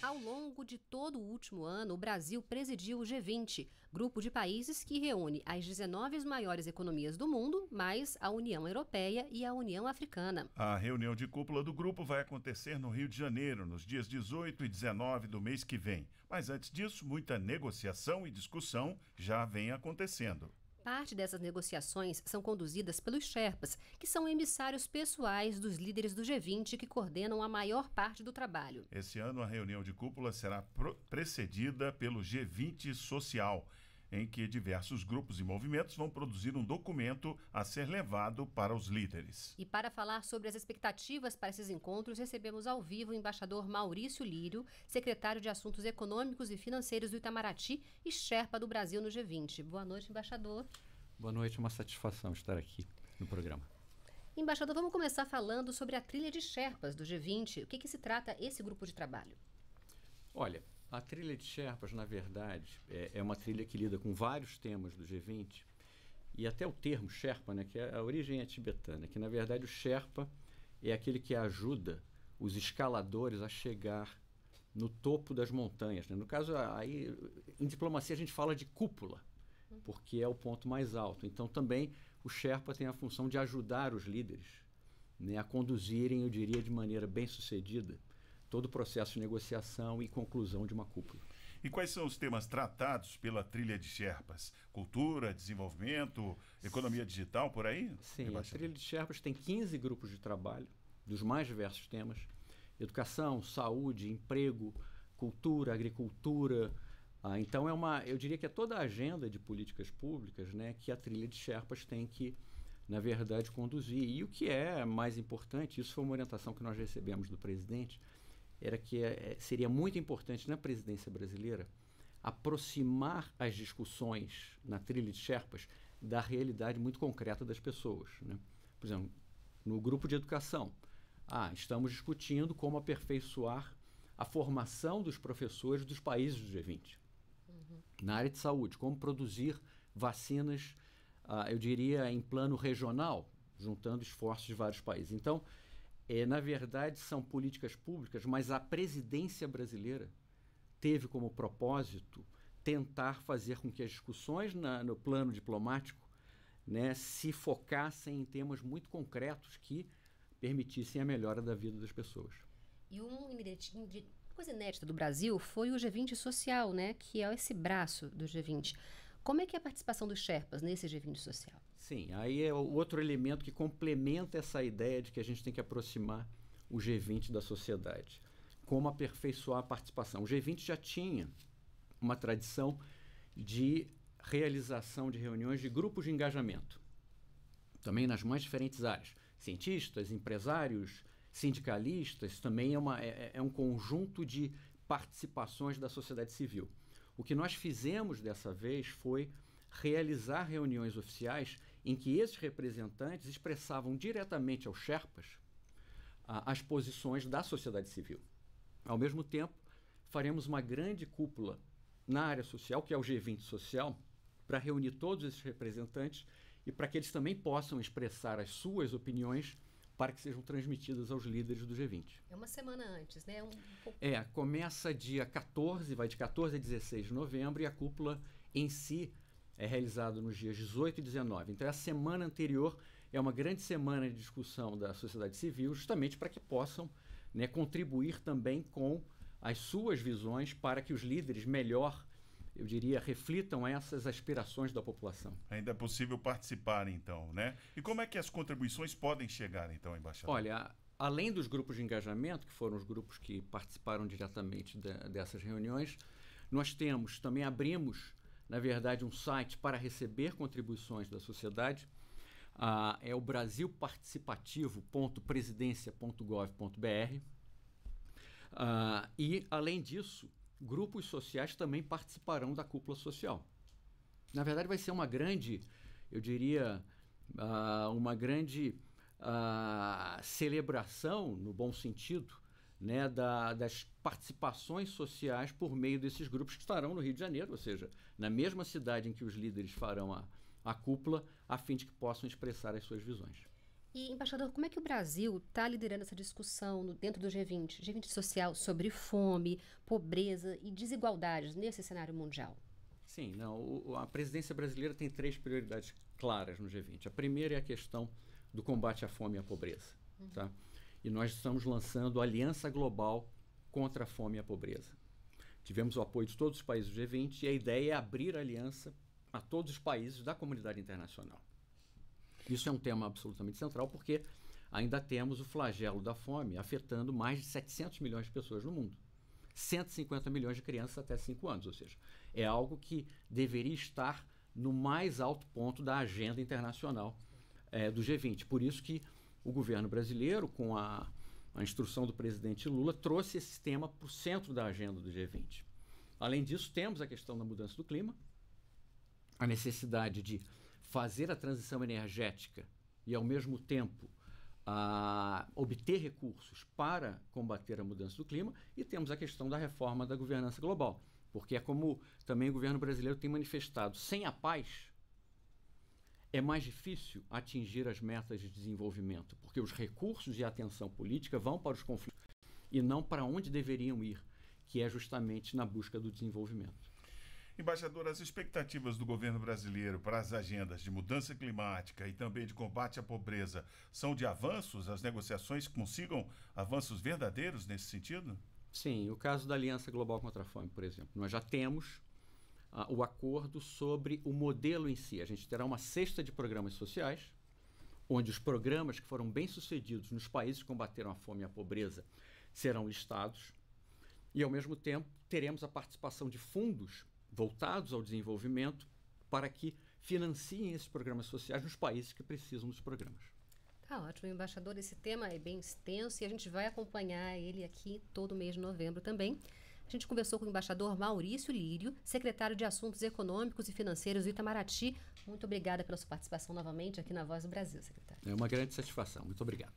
Ao longo de todo o último ano, o Brasil presidiu o G20, grupo de países que reúne as 19 maiores economias do mundo, mais a União Europeia e a União Africana. A reunião de cúpula do grupo vai acontecer no Rio de Janeiro, nos dias 18 e 19 do mês que vem. Mas antes disso, muita negociação e discussão já vem acontecendo. Parte dessas negociações são conduzidas pelos Sherpas, que são emissários pessoais dos líderes do G20 que coordenam a maior parte do trabalho. Esse ano, a reunião de cúpula será precedida pelo G20 Social em que diversos grupos e movimentos vão produzir um documento a ser levado para os líderes. E para falar sobre as expectativas para esses encontros, recebemos ao vivo o embaixador Maurício Lírio, secretário de Assuntos Econômicos e Financeiros do Itamaraty e Sherpa do Brasil no G20. Boa noite, embaixador. Boa noite, uma satisfação estar aqui no programa. Embaixador, vamos começar falando sobre a trilha de Sherpas do G20. O que, que se trata esse grupo de trabalho? Olha, a trilha de Sherpas, na verdade, é, é uma trilha que lida com vários temas do G20 e até o termo Sherpa, né, que é a origem é tibetana, que na verdade o Sherpa é aquele que ajuda os escaladores a chegar no topo das montanhas. Né? No caso, aí, em diplomacia a gente fala de cúpula, porque é o ponto mais alto. Então também o Sherpa tem a função de ajudar os líderes né, a conduzirem, eu diria, de maneira bem sucedida, todo o processo de negociação e conclusão de uma cúpula. E quais são os temas tratados pela trilha de Sherpas? Cultura, desenvolvimento, economia digital, por aí? Sim, a trilha de Sherpas tem 15 grupos de trabalho, dos mais diversos temas: educação, saúde, emprego, cultura, agricultura. Ah, então é uma, eu diria que é toda a agenda de políticas públicas, né, que a trilha de Sherpas tem que na verdade conduzir. E o que é mais importante, isso foi uma orientação que nós recebemos do presidente, era que é, seria muito importante na presidência brasileira aproximar as discussões na trilha de Sherpas da realidade muito concreta das pessoas. Né? Por exemplo, no grupo de educação, ah, estamos discutindo como aperfeiçoar a formação dos professores dos países do G20. Uhum. Na área de saúde, como produzir vacinas, ah, eu diria, em plano regional, juntando esforços de vários países. Então, é, na verdade, são políticas públicas, mas a presidência brasileira teve como propósito tentar fazer com que as discussões na, no plano diplomático né, se focassem em temas muito concretos que permitissem a melhora da vida das pessoas. E um coisa inédita do Brasil foi o G20 social, né, que é esse braço do G20. Como é que é a participação dos Sherpas nesse G20 social? Sim, aí é o outro elemento que complementa essa ideia de que a gente tem que aproximar o G20 da sociedade. Como aperfeiçoar a participação? O G20 já tinha uma tradição de realização de reuniões de grupos de engajamento, também nas mais diferentes áreas. Cientistas, empresários, sindicalistas, também é, uma, é, é um conjunto de participações da sociedade civil. O que nós fizemos dessa vez foi realizar reuniões oficiais em que esses representantes expressavam diretamente aos Sherpas ah, as posições da sociedade civil. Ao mesmo tempo, faremos uma grande cúpula na área social, que é o G20 Social, para reunir todos esses representantes e para que eles também possam expressar as suas opiniões para que sejam transmitidas aos líderes do G20. É uma semana antes, né? Um, um pouco... É, começa dia 14, vai de 14 a 16 de novembro e a cúpula em si é realizada nos dias 18 e 19. Então, é a semana anterior é uma grande semana de discussão da sociedade civil, justamente para que possam né, contribuir também com as suas visões para que os líderes melhor eu diria, reflitam essas aspirações da população. Ainda é possível participar, então, né? E como é que as contribuições podem chegar, então, embaixador? Olha, além dos grupos de engajamento, que foram os grupos que participaram diretamente de, dessas reuniões, nós temos, também abrimos, na verdade, um site para receber contribuições da sociedade. Ah, é o brasilparticipativo.presidencia.gov.br. Ah, e, além disso, grupos sociais também participarão da cúpula social. Na verdade, vai ser uma grande, eu diria, uh, uma grande uh, celebração, no bom sentido, né, da, das participações sociais por meio desses grupos que estarão no Rio de Janeiro, ou seja, na mesma cidade em que os líderes farão a, a cúpula, a fim de que possam expressar as suas visões. E, embaixador, como é que o Brasil está liderando essa discussão no, dentro do G20, G20 social, sobre fome, pobreza e desigualdades nesse cenário mundial? Sim, não, o, a presidência brasileira tem três prioridades claras no G20. A primeira é a questão do combate à fome e à pobreza. Uhum. Tá? E nós estamos lançando a Aliança Global contra a Fome e a Pobreza. Tivemos o apoio de todos os países do G20 e a ideia é abrir a aliança a todos os países da comunidade internacional. Isso é um tema absolutamente central porque ainda temos o flagelo da fome afetando mais de 700 milhões de pessoas no mundo. 150 milhões de crianças até 5 anos, ou seja, é algo que deveria estar no mais alto ponto da agenda internacional é, do G20. Por isso que o governo brasileiro, com a, a instrução do presidente Lula, trouxe esse tema para o centro da agenda do G20. Além disso, temos a questão da mudança do clima, a necessidade de fazer a transição energética e, ao mesmo tempo, a obter recursos para combater a mudança do clima, e temos a questão da reforma da governança global, porque é como também o governo brasileiro tem manifestado: sem a paz, é mais difícil atingir as metas de desenvolvimento, porque os recursos e a atenção política vão para os conflitos e não para onde deveriam ir, que é justamente na busca do desenvolvimento. Embaixador, as expectativas do governo brasileiro para as agendas de mudança climática e também de combate à pobreza são de avanços? As negociações consigam avanços verdadeiros nesse sentido? Sim, o caso da Aliança Global contra a Fome, por exemplo. Nós já temos uh, o acordo sobre o modelo em si. A gente terá uma cesta de programas sociais, onde os programas que foram bem-sucedidos nos países que combateram a fome e a pobreza serão listados. E, ao mesmo tempo, teremos a participação de fundos voltados ao desenvolvimento para que financiem esses programas sociais nos países que precisam dos programas. Tá ótimo, embaixador. Esse tema é bem extenso e a gente vai acompanhar ele aqui todo mês de novembro também. A gente conversou com o embaixador Maurício Lírio, secretário de Assuntos Econômicos e Financeiros do Itamaraty. Muito obrigada pela sua participação novamente aqui na Voz do Brasil, secretário. É uma grande satisfação. Muito obrigado.